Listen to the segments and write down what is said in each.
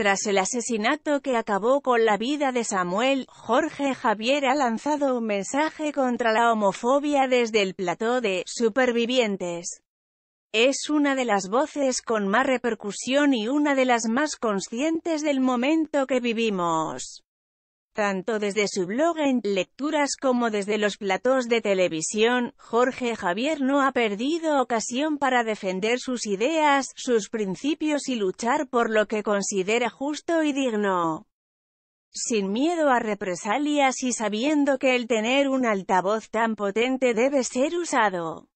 Tras el asesinato que acabó con la vida de Samuel, Jorge Javier ha lanzado un mensaje contra la homofobia desde el plató de «Supervivientes». Es una de las voces con más repercusión y una de las más conscientes del momento que vivimos. Tanto desde su blog en lecturas como desde los platós de televisión, Jorge Javier no ha perdido ocasión para defender sus ideas, sus principios y luchar por lo que considera justo y digno. Sin miedo a represalias y sabiendo que el tener un altavoz tan potente debe ser usado.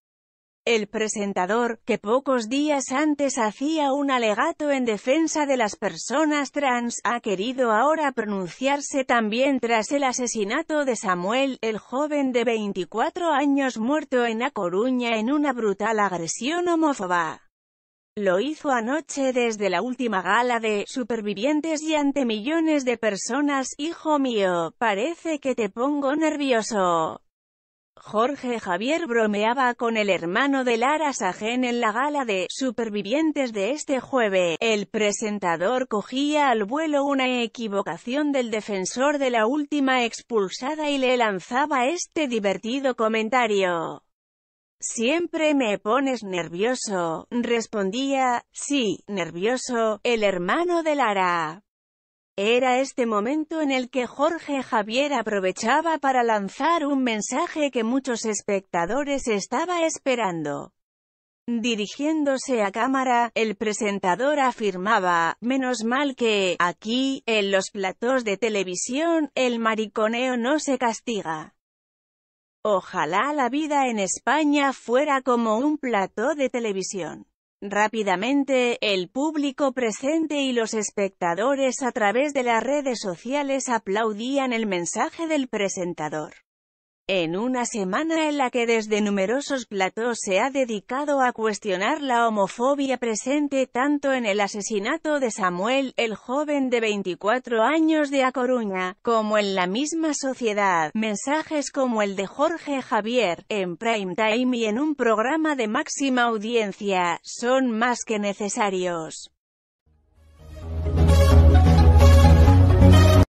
El presentador, que pocos días antes hacía un alegato en defensa de las personas trans, ha querido ahora pronunciarse también tras el asesinato de Samuel, el joven de 24 años muerto en A Coruña en una brutal agresión homófoba. Lo hizo anoche desde la última gala de Supervivientes y ante millones de personas, hijo mío, parece que te pongo nervioso. Jorge Javier bromeaba con el hermano de Lara Sajén en la gala de Supervivientes de este jueves. El presentador cogía al vuelo una equivocación del defensor de la última expulsada y le lanzaba este divertido comentario. Siempre me pones nervioso, respondía, sí, nervioso, el hermano de Lara. Era este momento en el que Jorge Javier aprovechaba para lanzar un mensaje que muchos espectadores estaba esperando. Dirigiéndose a cámara, el presentador afirmaba, menos mal que, aquí, en los platós de televisión, el mariconeo no se castiga. Ojalá la vida en España fuera como un plató de televisión. Rápidamente, el público presente y los espectadores a través de las redes sociales aplaudían el mensaje del presentador. En una semana en la que desde numerosos platos se ha dedicado a cuestionar la homofobia presente tanto en el asesinato de Samuel, el joven de 24 años de A Coruña, como en la misma sociedad, mensajes como el de Jorge Javier, en prime time y en un programa de máxima audiencia, son más que necesarios.